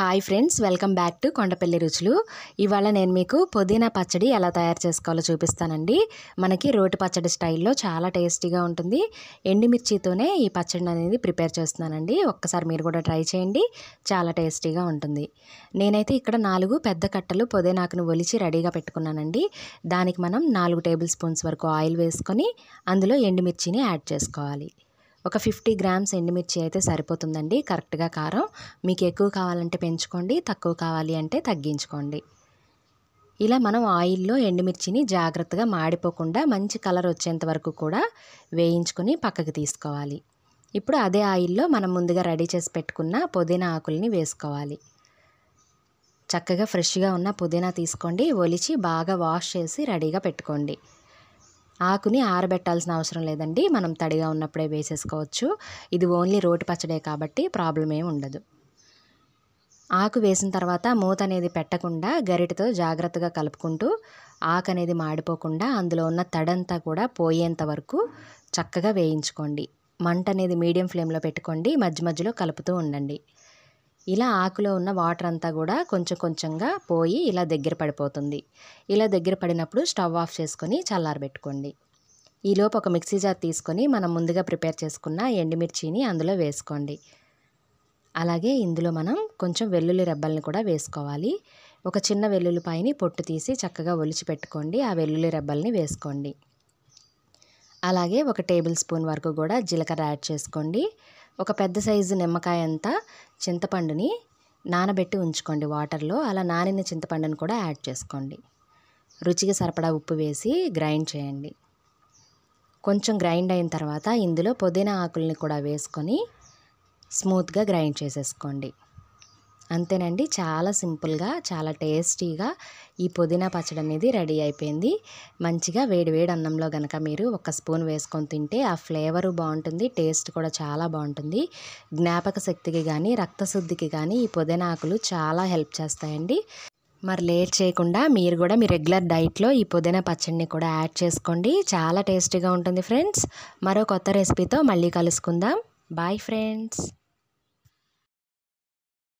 hi friends welcome back to Kondapalli రుచులు ఇవాళ నేను మీకు పుదీనా పచ్చడి ఎలా తయారు చేసుకోవాలో చూపిస్తానండి మనకి రోటి పచ్చడి స్టైల్లో చాలా టేస్టీగా ఉంటుంది ఎండుమిర్చితోనే ఈ పచ్చడిని అనేది ప్రిపేర్ చేస్తున్నానండి ఒక్కసారి మీరు కూడా ట్రై చేయండి చాలా టేస్టీగా ఉంటుంది నేనైతే ఇక్కడ నాలుగు పెద్ద కట్టలు పుదీనాకును ఒలిచి రెడీగా పెట్టుకున్నానండి దానికి మనం నాలుగు టేబుల్ స్పూన్స్ వరకు ఆయిల్ వేసుకొని అందులో ఎండుమిర్చిని యాడ్ చేసుకోవాలి ఒక ఫిఫ్టీ గ్రామ్స్ ఎండుమిర్చి అయితే సరిపోతుందండి కరెక్ట్గా కారం మీకు ఎక్కువ కావాలంటే పెంచుకోండి తక్కువ కావాలి అంటే తగ్గించుకోండి ఇలా మనం ఆయిల్లో ఎండుమిర్చిని జాగ్రత్తగా మాడిపోకుండా మంచి కలర్ వచ్చేంత వరకు కూడా వేయించుకొని పక్కకు తీసుకోవాలి ఇప్పుడు అదే ఆయిల్లో మనం ముందుగా రెడీ చేసి పెట్టుకున్న పుదీనా ఆకుల్ని వేసుకోవాలి చక్కగా ఫ్రెష్గా ఉన్న పుదీనా తీసుకోండి ఒలిచి బాగా వాష్ చేసి రెడీగా పెట్టుకోండి ఆకుని ఆరబెట్టాల్సిన అవసరం లేదండి మనం తడిగా ఉన్నప్పుడే వేసేసుకోవచ్చు ఇది ఓన్లీ రోటి పచ్చడే కాబట్టి ప్రాబ్లం ఏమి ఉండదు ఆకు వేసిన తర్వాత మూత అనేది పెట్టకుండా గరిటతో జాగ్రత్తగా కలుపుకుంటూ ఆకు అనేది మాడిపోకుండా అందులో ఉన్న తడంతా కూడా పోయేంత వరకు చక్కగా వేయించుకోండి మంట అనేది మీడియం ఫ్లేమ్లో పెట్టుకోండి మధ్య మధ్యలో కలుపుతూ ఉండండి ఇలా ఆకులో ఉన్న వాటర్ అంతా కూడా కొంచెం కొంచెంగా పోయి ఇలా దగ్గర పడిపోతుంది ఇలా దగ్గర పడినప్పుడు స్టవ్ ఆఫ్ చేసుకొని చల్లారబెట్టుకోండి ఈలోపు ఒక మిక్సీ జార్ తీసుకొని మనం ముందుగా ప్రిపేర్ చేసుకున్న ఎండుమిర్చిని అందులో వేసుకోండి అలాగే ఇందులో మనం కొంచెం వెల్లుల్లి రెబ్బల్ని కూడా వేసుకోవాలి ఒక చిన్న వెల్లుల్లిపాయని పొట్టు తీసి చక్కగా ఒలిచి పెట్టుకోండి ఆ వెల్లుల్లి రెబ్బల్ని వేసుకోండి అలాగే ఒక టేబుల్ స్పూన్ వరకు కూడా జీలకర్ర యాడ్ చేసుకోండి ఒక పెద్ద సైజు నిమ్మకాయ అంతా చింతపండుని నానబెట్టి ఉంచుకోండి వాటర్లో అలా నానిన చింతపండుని కూడా యాడ్ చేసుకోండి రుచికి సరిపడా ఉప్పు వేసి గ్రైండ్ చేయండి కొంచెం గ్రైండ్ అయిన తర్వాత ఇందులో పుదీనా ఆకుల్ని కూడా వేసుకొని స్మూత్గా గ్రైండ్ చేసేసుకోండి అంతేనండి చాలా సింపుల్గా చాలా టేస్టీగా ఈ పుదీనా పచ్చడి అనేది రెడీ అయిపోయింది మంచిగా వేడి వేడి అన్నంలో కనుక మీరు ఒక స్పూన్ వేసుకొని తింటే ఆ ఫ్లేవర్ బాగుంటుంది టేస్ట్ కూడా చాలా బాగుంటుంది జ్ఞాపక శక్తికి కానీ రక్తశుద్ధికి కానీ ఈ పుదీనా ఆకులు చాలా హెల్ప్ చేస్తాయండి మరి లేట్ చేయకుండా మీరు కూడా మీ రెగ్యులర్ డైట్లో ఈ పుదీనా పచ్చడిని కూడా యాడ్ చేసుకోండి చాలా టేస్టీగా ఉంటుంది ఫ్రెండ్స్ మరో కొత్త రెసిపీతో మళ్ళీ కలుసుకుందాం బాయ్ ఫ్రెండ్స్